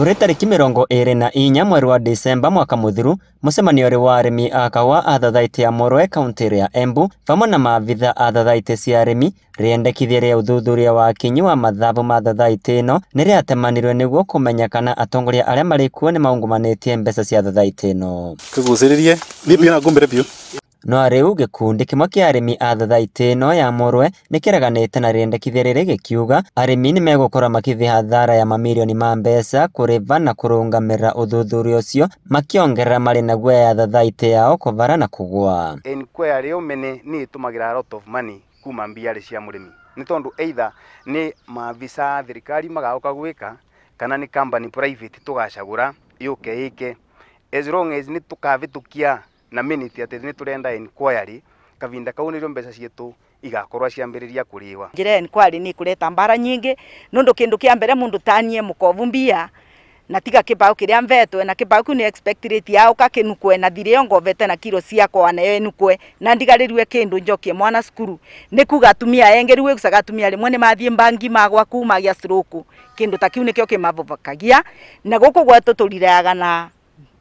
kuri tariki mirongo ĩrĩ na inya mweri wa disemba mwaka mũthiru mũcemanio wa arĩmi a kahũa a thathaitĩ ya Morwe kaunti ya Embu vamwe na maabitha a thathaitĩ cia arĩmi rĩendekithia rĩa ũthuthuria wa kinyi wa mathabu ma thathaitĩ ĩno nĩ rĩatemanirwe nĩguo kũmenya kana atongoria arĩa marĩ kuo nĩ maungumanĩtie mbeca cia thathaitĩ ĩno tũgucĩrĩrie thiĩ biũ na ngumbĩre biũ no rĩu gĩkundi kĩmwe kĩa arĩmi a thathaitĩ ĩno ya Mũrwe nĩkĩreganĩte na rĩendekithia rĩrĩ gĩkiuga arĩmi nĩmegũkorwo makithi hathara ya mamirioni ma mbeca kũrĩva na kũrũgamĩrĩra ũthuthuria ũcio makĩongerera marĩ na guoya ya thathaitĩ yao kũvara na kũgũa enquiry ũmene nĩ ĩtũmagĩra a lot of money kuma mbiarĩ cia mũrĩmi ni tondũ either ni mavisa a thirikari magaũka gwĩka kana nĩ company private tũgacagũra yũke ĩke as long as nĩ tũkavĩtũkia na miniti ati ni turenda inquiry kavinda kau nä rä mbeca ciätå igakorwo ciambiriria kuriwa njira inquiry ni kureta mbara nyingi nundu kindu kia mbere mundu tanie mukovu mbia na tiga kibau kiria mvetwe na kibau kiu ni expect rate yao kakinukwe na thire yo ngovete na kilo kiro ciakwa nayo inukwe na ndigarirwe kindu njokie mwana skuru ni kuga atumia engeri we wigucaga atumia rimwe ni mathie mbangi magwa kuma gya stroke kindu takiu kiu nikio kimavovakagia na guku gwetu tuliraga na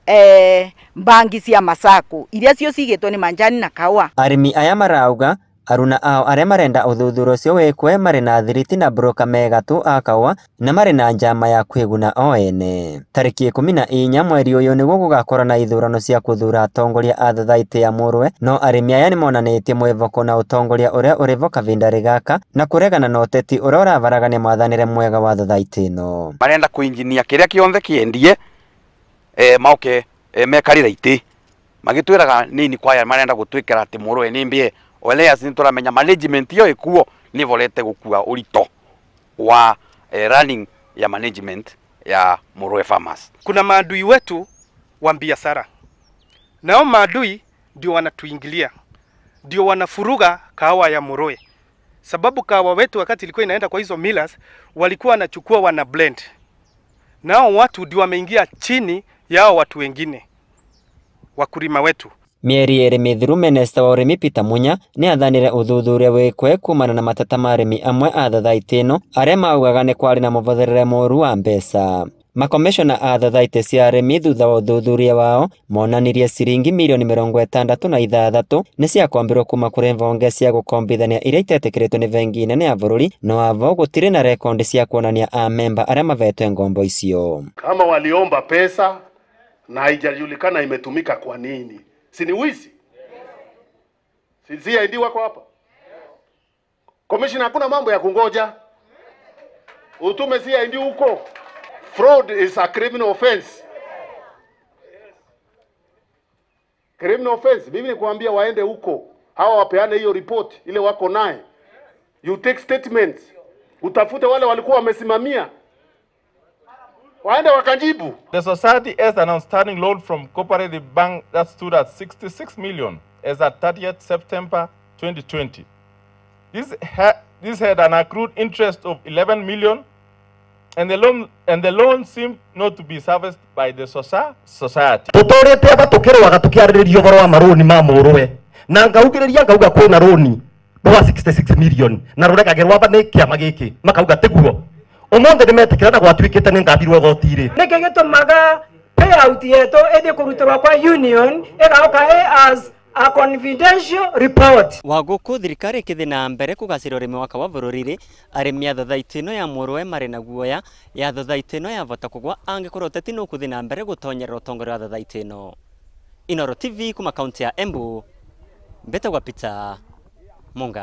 eh, mbangi cia masaku iria cio cigĩtwo nĩ manjani na kawa arĩmi aya marauga aruna ao arĩa marenda ũthuthuria ũcio wĩkwe marĩ na thiriti na broka megatu a kawa na marĩ na njama ya kwĩguna o ene tarĩki ikũmi na inya mweri ũyũ nĩguo gũgakorwo na ithurano cia gũthura atongoria a thathaitĩ ya mũrwe no arĩmi aya nĩmonanĩtie mwĩvoko na ũtongoria ũrĩa ũrĩvo kavinda rĩgaka na kũregana na ũteti ũrĩa ũravaragania mwathanĩre mwega wa thathaitĩ ĩno marenda kũinjinia kĩrĩa kĩonthe kiendie mauke mekarire iti magituiraga nini kwaya marenda gutwikira ati murwe ni mbie oleas ni turamenya management yo ikuo ni volete gukua urito wa eh, running ya management ya Murwe Farmers. Kuna maadui wetu wa biashara, nao maadui ndio wanatuingilia, ndio wanafuruga kahawa ya Murwe, sababu kahawa wetu wakati ilikuwa inaenda kwa hizo millers walikuwa wanachukua wana blend, nao watu ndio wameingia chini yao watu wengine, wakulima wetu. Mieri ere mĩthiru menesta wa ũrĩmi Peter Munya nĩ athanire ũthuthuria wĩkwe kumana na mateta ma amwe a thathaitĩ ĩno arĩa maugaga nĩ kwarĩ na mũbotherere mũũru wa mbeca makomeshona a thathaitĩ cia arĩmi thutha wa ũthuthuria wao monanirie ciringi mirioni mĩrongo ĩtandatũ na ithathatũ nĩ ciakombirwo kuma kũrĩ vonge cia gũkombithania iria itetĩkĩrĩtwo nĩ vengine nene ya bũrũri na wavo gũtirĩ na rekondi cia kuonania amemba arĩa mavetwe ngombo icio kama waliomba pesa na haijajulikana imetumika kwa nini. Si ni wizi? Si CID wako hapa? Commissioner, hakuna mambo ya kungoja, utume CID huko. Fraud is a criminal offense. Criminal offense. Mimi nikuambia waende huko, hawa wapeane hiyo report ile wako naye, you take statements, utafute wale walikuwa wamesimamia waende wakajibu. The society has an outstanding loan from Cooperative Bank that stood at 66 million as at 30th September 2020. This, ha this had an accrued interest of 11 million and the loan and the loan seemed not to be serviced by the sosa, society tutorete aba tukirwaga tukiariririo ugoro wa maroni ma murwe na ngaugiriria ngauga kwina roni Bwa 66 million na rurekagirwa aba ni kiama giki makauga tiguo umuthi nimetikira na gwatwikite ni ndathirwe igoti-ri nä kä gä maga payout yeto ithie kå kwa union ägauka as a confidential report wa thirikari kithi na mbere kugacira urimi waka wa bururi-ri arimi a ya murwe marä na guoya ya thothaitä ya vota kugwa angikorwo ũteti nä ũkuthi na mbere gutonyerera ũtongoria wa thothaitä ĩno inoro tv kuma kaunti ya embu mbetagwa pita mungai